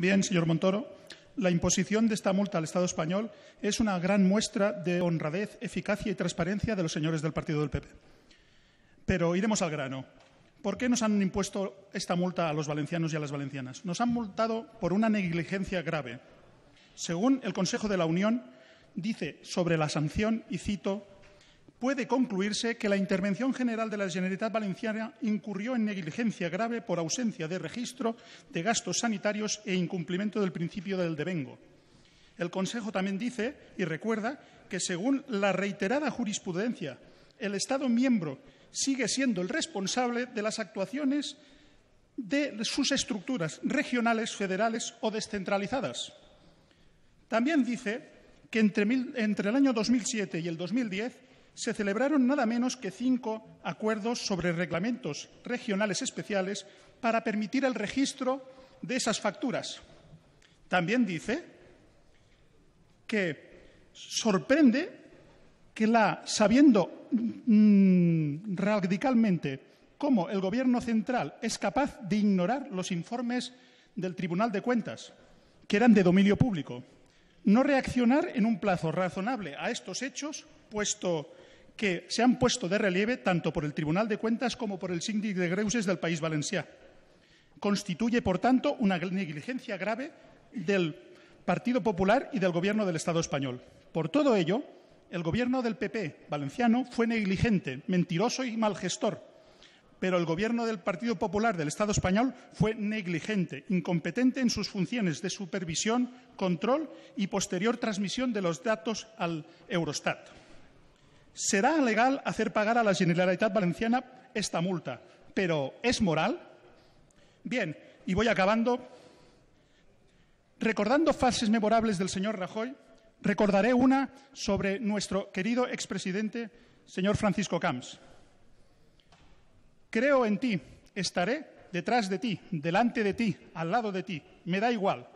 Bien, señor Montoro, la imposición de esta multa al Estado español es una gran muestra de honradez, eficacia y transparencia de los señores del partido del PP. Pero iremos al grano. ¿Por qué nos han impuesto esta multa a los valencianos y a las valencianas? Nos han multado por una negligencia grave. Según el Consejo de la Unión, dice sobre la sanción, y cito, puede concluirse que la intervención general de la Generalitat Valenciana incurrió en negligencia grave por ausencia de registro de gastos sanitarios e incumplimiento del principio del devengo. El Consejo también dice y recuerda que, según la reiterada jurisprudencia, el Estado miembro sigue siendo el responsable de las actuaciones de sus estructuras regionales, federales o descentralizadas. También dice que entre, entre el año 2007 y el 2010 se celebraron nada menos que cinco acuerdos sobre reglamentos regionales especiales para permitir el registro de esas facturas. También dice que sorprende que sabiendo mm, radicalmente cómo el Gobierno central es capaz de ignorar los informes del Tribunal de Cuentas, que eran de dominio público, no reaccionar en un plazo razonable a estos hechos, puesto que se han puesto de relieve tanto por el Tribunal de Cuentas como por el síndic de Greuses del País Valencià. Constituye, por tanto, una negligencia grave del Partido Popular y del Gobierno del Estado español. Por todo ello, el Gobierno del PP valenciano fue negligente, mentiroso y mal gestor, pero el Gobierno del Partido Popular del Estado español fue negligente, incompetente en sus funciones de supervisión, control y posterior transmisión de los datos al Eurostat. Será legal hacer pagar a la Generalitat Valenciana esta multa, pero ¿es moral? Bien, y voy acabando. Recordando fases memorables del señor Rajoy, recordaré una sobre nuestro querido expresidente, señor Francisco Camps. Creo en ti, estaré detrás de ti, delante de ti, al lado de ti, me da igual.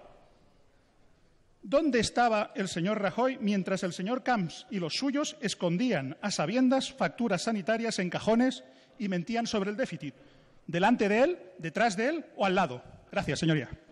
¿Dónde estaba el señor Rajoy mientras el señor Camps y los suyos escondían a sabiendas facturas sanitarias en cajones y mentían sobre el déficit? ¿Delante de él, detrás de él o al lado? Gracias, señoría.